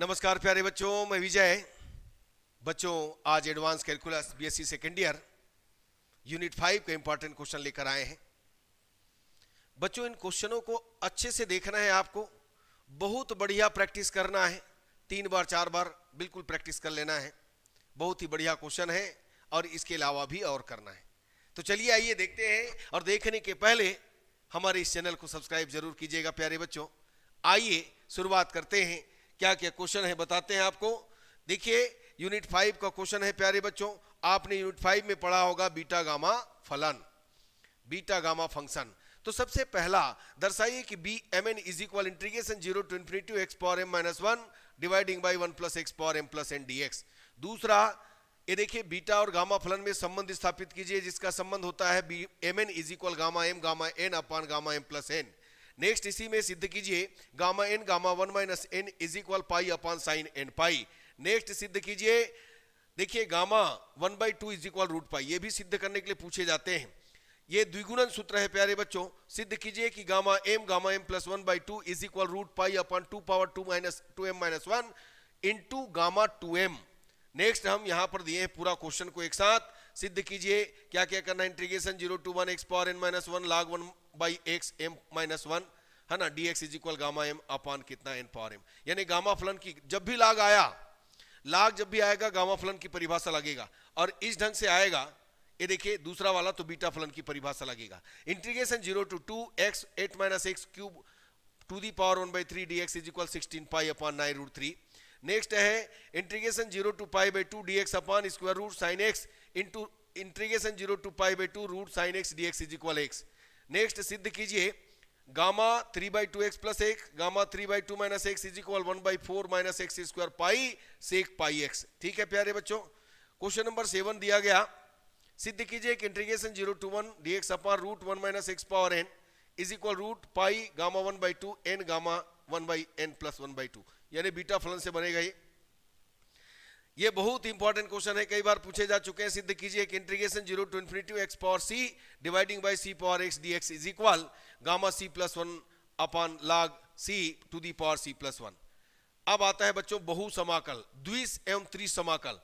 नमस्कार प्यारे बच्चों मैं विजय बच्चों आज advance calculus BSc second year unit five के इंपॉर्टेंट क्वेश्चन लेकर आए हैं बच्चों इन क्वेश्चनों को अच्छे से देखना है आपको बहुत बढ़िया प्रैक्टिस करना है तीन बार चार बार बिल्कुल प्रैक्टिस कर लेना है बहुत ही बढ़िया क्वेश्चन है और इसके अलावा भी और करना है तो चलिए आइए देखते हैं और देखने के पहले हमारे इस चैनल को सब्सक्राइब जरूर कीजिएगा प्यारे बच्चों आइए शुरुआत करते हैं क्या क्या क्वेश्चन है बताते हैं आपको देखिए यूनिट फाइव का क्वेश्चन है प्यारे बच्चों आपने यूनिट फाइव में पढ़ा होगा बीटा गामा फलन बीटा गामा फंक्शन तो सबसे पहला दर्शाइए कि B M N is equal integration zero to infinity X power M minus one dividing by one plus X power M plus N D X दूसरा ये देखिए बीटा और गामा फलन में संबंध स्थापित कीजिए जिसका संबंध होता है B M N is equal gamma M gamma N upon gamma M plus N next इसी में सिद्ध कीजिए gamma N gamma one minus N is equal pi upon sine N pi next सिद्ध कीजिए देखिए gamma one by two is equal root pi ये भी सिद्ध करने के लिए पूछे जाते हैं ये द्विगुणन सूत्र है प्यारे बच्चों सिद्ध कीजिए कि gamma M gamma M plus one by two is equal root pi upon two power two minus two M minus one into gamma two M next हम यहां पर दिए हैं पूरा क्वेश्चन को एक साथ सिद्ध कीजिए क्या क्या करना integration zero to one X power N minus one log one by X M minus one है ना D X is equal gamma M upon कितना एन पावर एम यानी गामा फलन की जब भी लाग आया लाग जब भी आएगा गामा फलन की परिभाषा लगेगा और इस ढंग से आएगा ये देखिए दूसरा वाला तो बीटा फलन की परिभाषा लगेगा integration zero to two X eight minus X cube to the power one by three D X is equal sixteen pi upon nine root three next है integration zero to pi by two D X upon square root sine X into integration zero to pi by two root sine X D X is equal X next सिद्ध कीजिए gamma three by two X plus एक gamma three by two minus X is equal one by four minus X square pi sec pi X ठीक है प्यारे बच्चों question number seven दिया गया सिद्ध कीजिए कि integration zero to one D X upon root one minus X power N is equal root pi gamma one by two N gamma one by N plus one by two यानी beta फलन से बनेगा ये ये बहुत important question है कई बार पूछे जा चुके हैं सिद्ध कीजिए कि integration zero to infinity X power C dividing by C power X D X is equal gamma C plus one upon log C to the power C plus one अब आता है बच्चों बहु समाकल द्विस एवं समाकल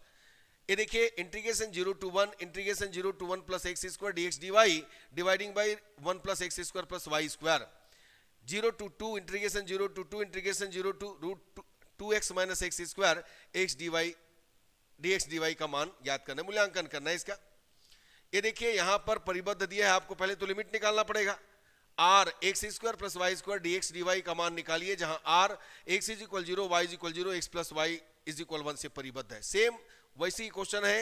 ये देखिए integration zero to one integration zero to one plus X square D X D Y dividing by one plus X square plus Y square zero to two integration zero to two integration zero to root two X minus X square X D Y DX DY का मान याद करना है मूल्यांकन करना है इसका ये देखिए यहां पर परिबद्ध दिया है आपको पहले तो लिमिट निकालना पड़ेगा R X square plus Y square DX DY का मान निकालिए जहां R X is equal zero Y is equal zero X plus Y is equal one से परिबद्ध है सेम वैसी क्वेश्चन है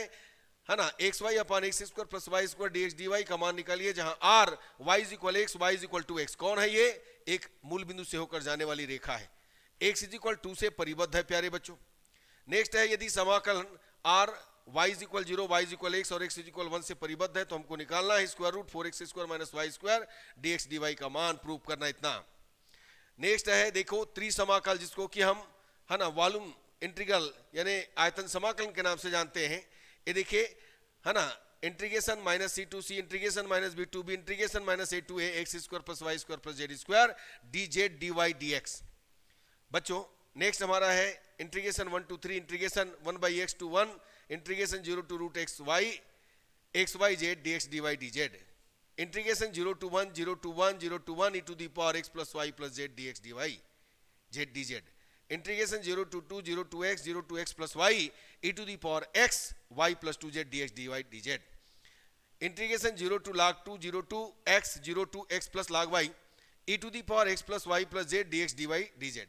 है ना X Y upon X square plus Y square DX DY का मान निकालिए जहां R Y is equal X Y is equal two X कौन है ये एक मूल बिंदु से होकर जाने वाली रेखा है एक्स इज इक्वल टू से परिबद्ध है प्यारे बच्चों नेक्स्ट है यदि समाकलन R Y equal zero Y equal X और एक्स इज इक्वल वन से परिबद्ध है तो हमको निकालना है square root four X square minus Y square D X D का मान प्रूव करना इतना नेक्स्ट है देखो त्रिसमाकल जिसको कि हम है ना वॉल्यूम इंट्रीगल यानी आयतन समाकलन के नाम से जानते हैं ये देखिए है ना integration minus C to C integration minus B to B integration minus A to A X square plus Y square plus Z square D Z D Y D X बच्चों नेक्स्ट हमारा है integration one to three integration one by X to one integration zero to root X Y X Y Z D X D Y D Z integration zero to one zero to one zero to one E to the power X plus Y plus Z D X D Y Z D Z integration zero to two zero to X zero to X plus Y E to the power X Y plus two Z D X D Y D Z integration zero to log two zero to X zero to X plus log Y E to the power X plus Y plus Z D X D Y D Z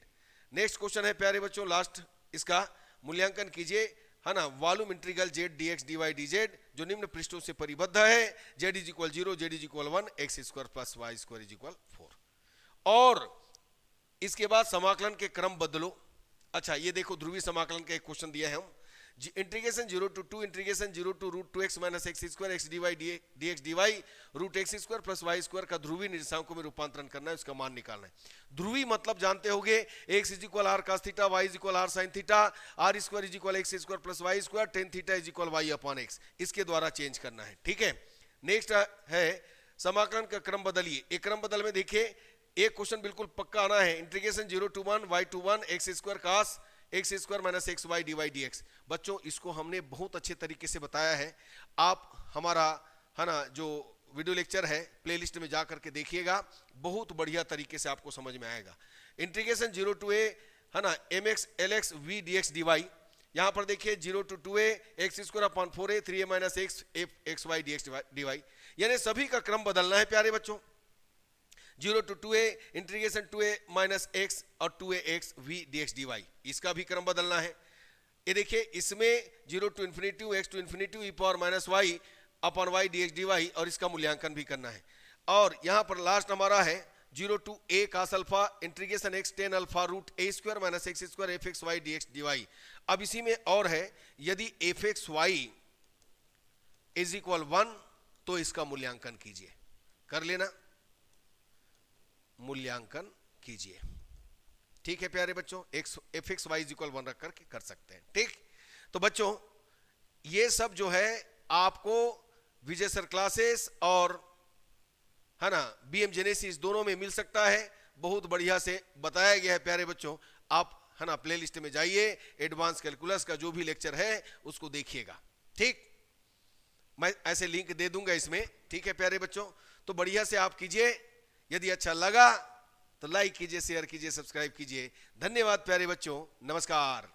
next question है प्यारे बच्चों last इसका मूल्यांकन कीजिए है हाँ ना volume integral Z D X D Y D Z जो निम्न पृष्ठों से परिबद्ध है Z is equal zero Z is equal one X square plus Y square is equal four और इसके बाद समाकलन के क्रम बदलो अच्छा ये देखो ध्रुवी समाकलन का एक क्वेश्चन दिया है हम integration zero to two integration zero to root two X minus X square X DY D D X DY root X square plus Y square का ध्रुवी निर्देशांकों में रूपांतरण करना है उसका मान निकालना है ध्रुवी मतलब जानते हो गए X is equal R cos theta Y is equal R sine theta R square is equal X square plus Y square tan theta is equal Y upon X इसके द्वारा चेंज करना है ठीक है नेक्स्ट है समाकलन का क्रम बदलिए एक क्रम बदल में देखिए एक क्वेश्चन बिल्कुल पक्का आना है integration zero to one Y to one X square cos X square minus X Y D Y D X बच्चों इसको हमने बहुत अच्छे तरीके से बताया है आप हमारा है ना जो वीडियो लेक्चर है प्लेलिस्ट में जा करके देखिएगा बहुत बढ़िया तरीके से आपको समझ में आएगा इंटीग्रेशन जीरो टू ए है ना M X L X V D X D Y यहाँ पर देखिए zero to two A X square upon four A three A minus X F X Y D X D Y यानी सभी का क्रम बदलना है प्यारे बच्चों zero to two A integration two A minus X और two A X V D X D Y इसका भी क्रम बदलना है ये देखिए इसमें zero to infinity X to infinity E power minus Y upon Y D X D Y और इसका मूल्यांकन भी करना है और यहाँ पर लास्ट हमारा है zero to A cos alpha integration X tan alpha root A square minus X square F X Y D X D Y अब इसी में और है यदि F X Y is equal one तो इसका मूल्यांकन कीजिए कर लेना मूल्यांकन कीजिए ठीक है प्यारे बच्चों F X Y equal one रख करके कर सकते हैं ठीक तो बच्चों ये सब जो है आपको विजय सर क्लासेस और है ना बीएम जेनेसिस दोनों में मिल सकता है बहुत बढ़िया से बताया गया है प्यारे बच्चों आप है ना प्लेलिस्ट में जाइए एडवांस कैलकुलस का जो भी लेक्चर है उसको देखिएगा ठीक मैं ऐसे लिंक दे दूंगा इसमें ठीक है प्यारे बच्चों तो बढ़िया से आप कीजिए यदि अच्छा लगा तो लाइक कीजिए शेयर कीजिए सब्सक्राइब कीजिए धन्यवाद प्यारे बच्चों नमस्कार